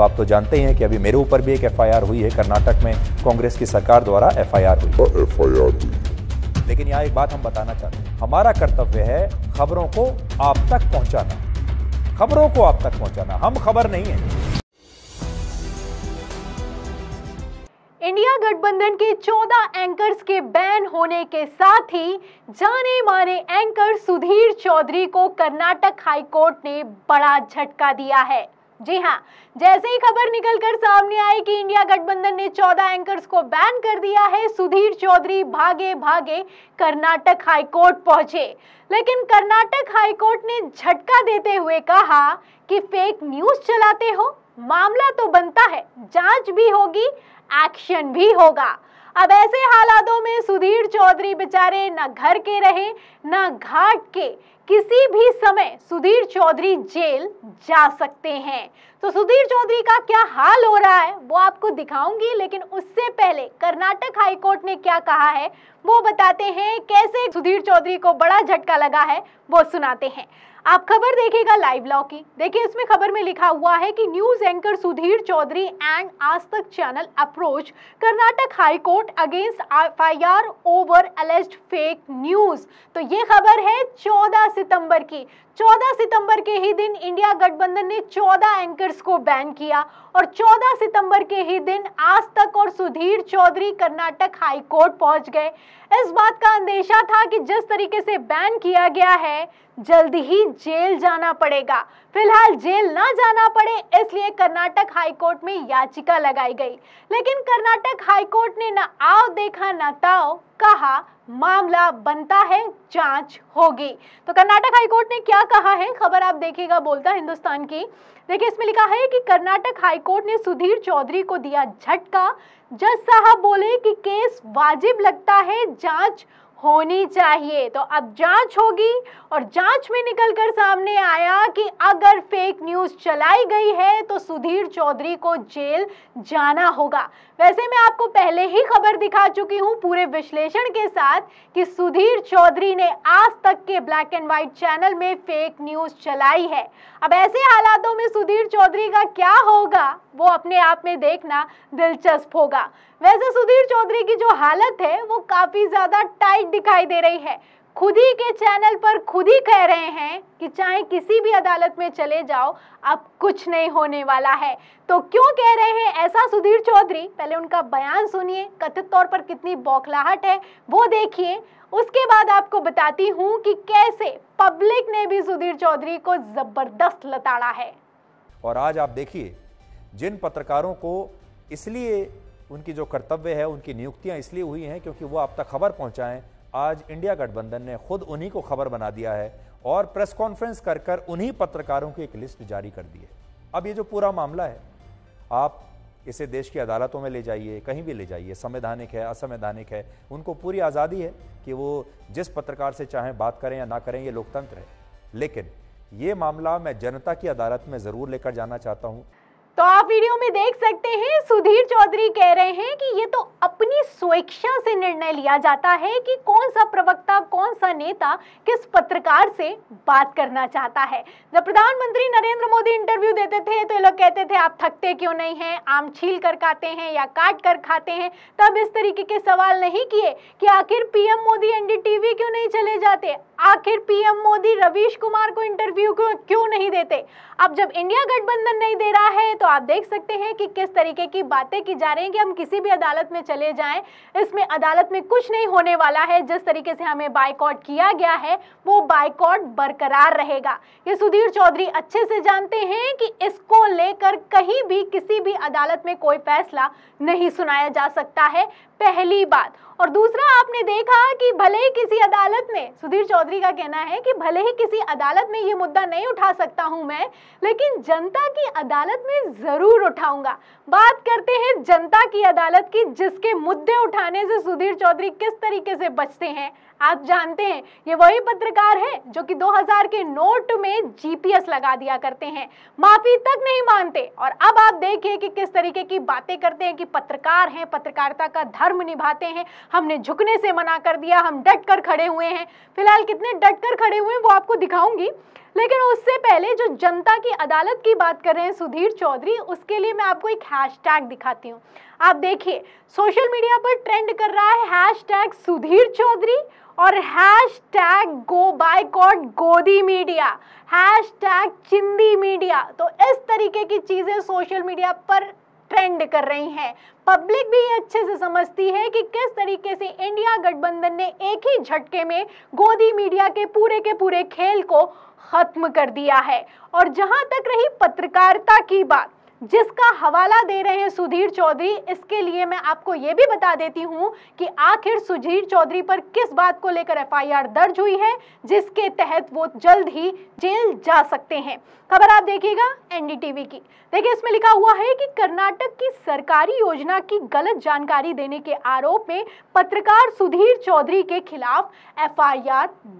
तो आप तो जानते हैं कि अभी मेरे ऊपर भी एक एफआईआर हुई है कर्नाटक में कांग्रेस की सरकार द्वारा एफआईआर हुई हाँ, एफआईआर हुई लेकिन यहाँ एक बात हम बताना चाहते हैं हमारा कर्तव्य है खबरों को आप तक पहुँचाना खबरों को आप तक पहुँचाना हम खबर नहीं है इंडिया गठबंधन के 14 एंकर्स के बैन होने के साथ ही जाने माने एंकर सुधीर चौधरी को कर्नाटक हाईकोर्ट ने बड़ा झटका दिया है जी हाँ जैसे ही खबर निकलकर सामने आई कि इंडिया गठबंधन ने 14 एंकर्स को बैन कर दिया है सुधीर चौधरी भागे भागे कर्नाटक हाईकोर्ट पहुंचे लेकिन कर्नाटक हाईकोर्ट ने झटका देते हुए कहा कि फेक न्यूज चलाते हो मामला तो बनता है जांच भी होगी एक्शन भी होगा अब ऐसे हालातों में सुधीर चौधरी बेचारे न घर के रहे न घाट के किसी भी समय सुधीर चौधरी जेल जा सकते हैं तो सुधीर चौधरी का क्या हाल हो रहा है वो आपको दिखाऊंगी लेकिन उससे पहले कर्नाटक हाईकोर्ट ने क्या कहा है वो बताते हैं कैसे सुधीर चौधरी को बड़ा झटका लगा है वो सुनाते हैं आप खबर देखिएगा लाइव लॉ की देखिए इसमें खबर में लिखा हुआ है कि news anchor Sudhir Chaudhary and Aaj Tak channel approach Karnataka high court against F over alleged fake news तो ये खबर है 14 सितंबर की 14 सितंबर के ही दिन इंडिया गठबंधन ने 14 एंकर्स को बैन किया और 14 सितंबर के ही दिन आज तक और सुधीर चौधरी कर्नाटक हाई कोर्ट पहुंच गए इस बात का अंदेशा था कि जिस तरीके से बैन किया गया है जल्द ही जेल जाना पड़ेगा फिलहाल जेल ना जाना पड़े इसलिए कर्नाटक हाई कोर्ट में याचिका लगाई गई लेकिन कर्नाटक हाई कोर्ट ने ना आओ देखा ना ताओ कहा मामला बनता है जांच होगी तो कर्नाटक हाई कोर्ट ने क्या कहा है खबर आप देखिएगा बोलता हिंदुस्तान की देखिए इसमें लिखा है कि कर्नाटक हाईकोर्ट ने सुधीर चौधरी को दिया झटका जज साहब बोले कि केस वाजिब लगता है जांच होनी चाहिए तो अब जांच होगी और जांच में निकलकर सामने आया कि अगर फेक न्यूज़ चलाई गई है तो सुधीर चौधरी को जेल जाना होगा वैसे मैं आपको पहले ही खबर दिखा चुकी हूँ पूरे विश्लेषण के साथ कि सुधीर चौधरी ने आज तक के ब्लैक एंड व्हाइट चैनल में फेक न्यूज़ चलाई है अब ऐसे हालातों में सुधीर चौधरी का क्या होगा वो अपने आप में देखना दिलचस्प होगा वैसे सुधीर चौधरी की जो हालत है वो काफ़ी ज़्यादा टाइट दिखाई दे रही है खुद ही के चैनल पर खुद ही कह रहे हैं कि चाहे किसी भी अदालत में चले जाओ अब कुछ नहीं होने वाला है तो क्यों कह रहे हैं ऐसा सुधीर चौधरी पहले उनका बयान सुनिए कथित तौर पर कितनी बौखलाहट है वो देखिए उसके बाद आपको बताती हूँ कि कैसे पब्लिक ने भी सुधीर चौधरी को जबरदस्त लताड़ा है और आज आप देखिए जिन पत्रकारों को इसलिए उनकी जो कर्तव्य है उनकी नियुक्तियां इसलिए हुई हैं क्योंकि वो आप तक खबर पहुंचाएं आज इंडिया गठबंधन ने खुद उन्हीं को खबर बना दिया है और प्रेस कॉन्फ्रेंस कर कर उन्हीं पत्रकारों की एक लिस्ट जारी कर दी है अब ये जो पूरा मामला है आप इसे देश की अदालतों में ले जाइए कहीं भी ले जाइए संवैधानिक है असंवैधानिक है उनको पूरी आज़ादी है कि वो जिस पत्रकार से चाहें बात करें या ना करें ये लोकतंत्र है लेकिन ये मामला मैं जनता की अदालत में ज़रूर लेकर जाना चाहता हूँ तो आप वीडियो में देख सकते हैं सुधीर चौधरी कह रहे हैं कि ये तो अपनी स्वेच्छा से निर्णय लिया जाता है कि कौन सा प्रवक्ता कौन सा नेता किस पत्रकार से बात करना चाहता है जब प्रधानमंत्री नरेंद्र मोदी इंटरव्यू देते थे तो ये लोग कहते थे आप थकते क्यों नहीं हैं आम छील कर खाते हैं या काट कर खाते हैं तब इस तरीके के सवाल नहीं किए कि आखिर पीएम मोदी एनडीटीवी क्यों नहीं चले जाते आखिर पीएम मोदी रवीश कुमार को इंटरव्यू क्यों नहीं देते अब जब इंडिया गठबंधन नहीं दे रहा है तो आप देख सकते हैं कि किस तरीके की बातें की जा रही हैं कि हम किसी भी अदालत में चले जाएं इसमें अदालत में कुछ नहीं होने वाला है जिस तरीके से हमें बाइकआउट किया गया है वो बाइकआउट बरकरार रहेगा ये सुधीर चौधरी अच्छे से जानते हैं कि इसको लेकर कहीं भी किसी भी अदालत में कोई फैसला नहीं सुनाया जा सकता है पहली बात और दूसरा आपने देखा कि भले ही किसी अदालत में सुधीर चौधरी का कहना है कि भले ही किसी अदालत में ये मुद्दा नहीं उठा सकता हूं मैं लेकिन जनता की अदालत में जरूर उठाऊंगा बात करते हैं जनता की अदालत की जिसके मुद्दे उठाने से सुधीर चौधरी किस तरीके से बचते हैं आप जानते हैं ये वही पत्रकार है जो कि 2000 के नोट में जीपीएस लगा दिया करते हैं माफी तक नहीं मानते और अब आप देखिए कि किस तरीके की बातें करते हैं कि पत्रकार हैं पत्रकारिता का धर्म निभाते हैं हमने झुकने से मना कर दिया हम डट कर खड़े हुए हैं फिलहाल कितने डट कर खड़े हुए हैं वो आपको दिखाऊंगी लेकिन उससे पहले जो जनता की अदालत की बात कर रहे हैं सुधीर चौधरी उसके लिए मैं आपको एक हैशटैग दिखाती हूँ आप देखिए सोशल मीडिया पर ट्रेंड कर रहा है हैशटैग सुधीर चौधरी और hash tag boycott Godi media hash tag chindi media तो इस तरीके की चीज़ें सोशल मीडिया पर ट्रेंड कर रही हैं पब्लिक भी अच्छे से समझती है कि किस तरीके से इंडिया गठबंधन ने एक ही झटके में गोदी मीडिया के पूरे के पूरे खेल को खत्म कर दिया है और जहां तक रही पत्रकारिता की बात जिसका हवाला दे रहे हैं सुधीर चौधरी इसके लिए मैं आपको ये भी बता देती हूँ कि आखिर सुधीर चौधरी पर किस बात को लेकर एफआईआर दर्ज हुई है जिसके तहत वो जल्द ही जेल जा सकते हैं खबर आप देखिएगा एनडीटीवी की देखिए इसमें लिखा हुआ है कि कर्नाटक की सरकारी योजना की गलत जानकारी देने के आरोप में पत्रकार सुधीर चौधरी के खिलाफ एफ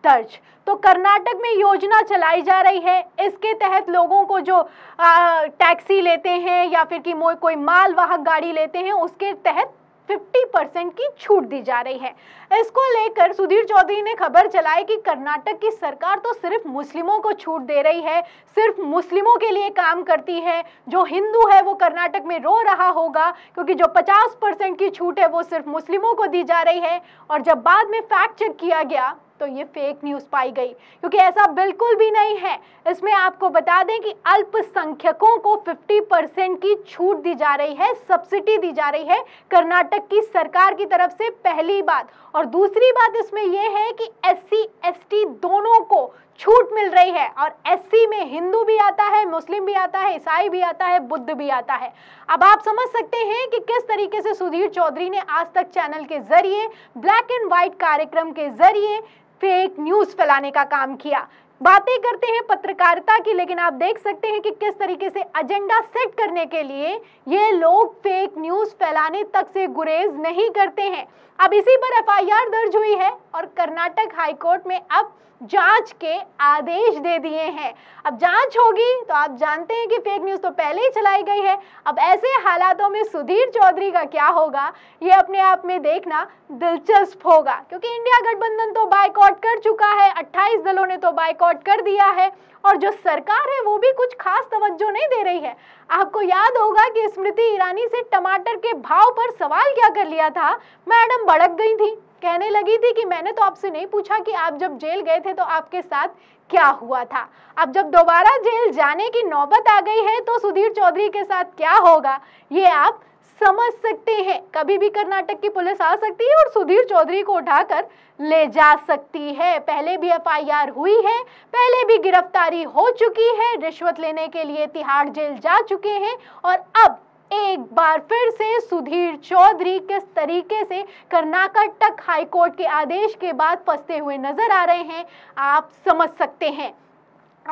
दर्ज तो कर्नाटक में योजना चलाई जा रही है इसके तहत लोगों को जो आ, टैक्सी लेते हैं या फिर कि कोई माल वाहक गाड़ी लेते हैं उसके तहत 50 की छूट दी जा रही है इसको लेकर सुधीर चौधरी ने खबर चलाई कि कर्नाटक की सरकार तो सिर्फ मुस्लिमों को छूट दे रही है सिर्फ मुस्लिमों के लिए काम करती है जो हिंदू है वो कर्नाटक में रो रहा होगा क्योंकि जो 50 की छूट है वो सिर्फ मुस्लिमों को दी जा रही है और जब बाद में फैक्ट चेक किया गया तो ये फेक न्यूज़ पाई गई क्योंकि ऐसा बिल्कुल भी नहीं है इसमें आपको बता दें कि अल्पसंख्यकों को 50 परसेंट की छूट दी जा रही है सब्सिडी दी जा रही है कर्नाटक की सरकार की तरफ से पहली बात और दूसरी बात इसमें यह है कि एस सी दोनों को छूट मिल रही है और एस में हिंदू भी आता है मुस्लिम भी आता है ईसाई भी आता है बुद्ध भी आता है अब आप समझ सकते हैं कि किस तरीके से सुधीर चौधरी ने आज तक चैनल के जरिए ब्लैक एंड व्हाइट कार्यक्रम के जरिए फेक न्यूज़ फैलाने का काम किया बातें करते हैं पत्रकारिता की लेकिन आप देख सकते हैं कि किस तरीके से एजेंडा सेट करने के लिए ये लोग फेक न्यूज़ फैलाने तक से गुरेज नहीं करते हैं अब इसी पर एफआईआर दर्ज हुई है और कर्नाटक हाईकोर्ट में अब जांच के आदेश दे दिए हैं अब जांच होगी तो आप जानते हैं कि फेक न्यूज़ तो पहले ही चलाई गई है अब ऐसे हालातों में सुधीर चौधरी का क्या होगा ये अपने आप में देखना दिलचस्प होगा क्योंकि इंडिया गठबंधन तो बाइकआउट कर चुका है 28 दलों ने तो बाइकआउट शॉर्ट कर दिया है और जो सरकार है वो भी कुछ खास तवज्जो नहीं दे रही है आपको याद होगा कि स्मृति ईरानी से टमाटर के भाव पर सवाल क्या कर लिया था मैडम भड़क गई थी कहने लगी थी कि मैंने तो आपसे नहीं पूछा कि आप जब जेल गए थे तो आपके साथ क्या हुआ था अब जब दोबारा जेल जाने की नौबत आ गई है तो सुधीर चौधरी के साथ क्या होगा ये आप समझ सकते हैं कभी भी कर्नाटक की पुलिस आ सकती है और सुधीर चौधरी को उठाकर ले जा सकती है पहले भी एफआईआर हुई है पहले भी गिरफ्तारी हो चुकी है रिश्वत लेने के लिए तिहाड़ जेल जा चुके हैं और अब एक बार फिर से सुधीर चौधरी किस तरीके से कर्नाटक हाईकोर्ट के आदेश के बाद फंसते हुए नजर आ रहे हैं आप समझ सकते हैं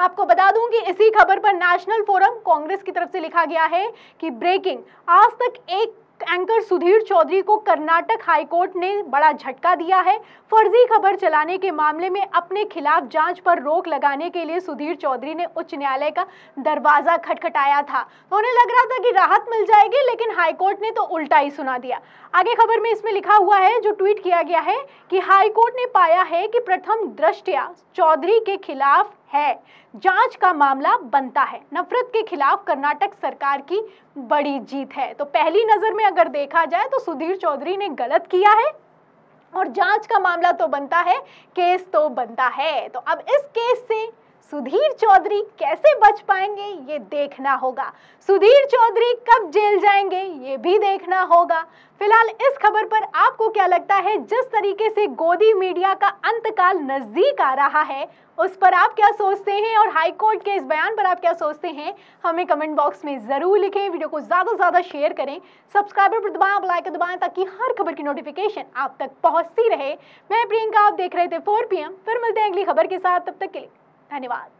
आपको बता दूं कि इसी खबर पर नेशनल फोरम कांग्रेस की तरफ से लिखा गया है कि ब्रेकिंग आज तक एक एंकर सुधीर चौधरी को कर्नाटक हाईकोर्ट ने बड़ा झटका दिया है फर्जी खबर चलाने के मामले में अपने खिलाफ जांच पर रोक लगाने के लिए सुधीर चौधरी ने उच्च न्यायालय का दरवाजा खटखटाया था तो उन्हें लग रहा था कि राहत मिल जाएगी लेकिन हाईकोर्ट ने तो उल्टा ही सुना दिया आगे खबर में इसमें लिखा हुआ है जो ट्वीट किया गया है कि हाईकोर्ट ने पाया है कि प्रथम दृष्टया चौधरी के खिलाफ है जांच का मामला बनता है नफरत के खिलाफ कर्नाटक सरकार की बड़ी जीत है तो पहली नज़र में अगर देखा जाए तो सुधीर चौधरी ने गलत किया है और जांच का मामला तो बनता है केस तो बनता है तो अब इस केस से सुधीर चौधरी कैसे बच पाएंगे ये देखना होगा सुधीर चौधरी कब जेल जाएंगे ये भी देखना होगा फिलहाल इस खबर पर आपको क्या लगता है जिस तरीके से गोदी मीडिया का अंतकाल नज़दीक आ रहा है उस पर आप क्या सोचते हैं और हाई कोर्ट के इस बयान पर आप क्या सोचते हैं हमें कमेंट बॉक्स में ज़रूर लिखें वीडियो को ज़्यादा से ज़्यादा शेयर करें सब्सक्राइबर पर दबाएं लाइक कर दबाएं ताकि हर खबर की नोटिफिकेशन आप तक पहुंचती रहे मैं प्रियंका आप देख रहे थे फोर पी फिर मिलते हैं अगली खबर के साथ तब तक के लिए धन्यवाद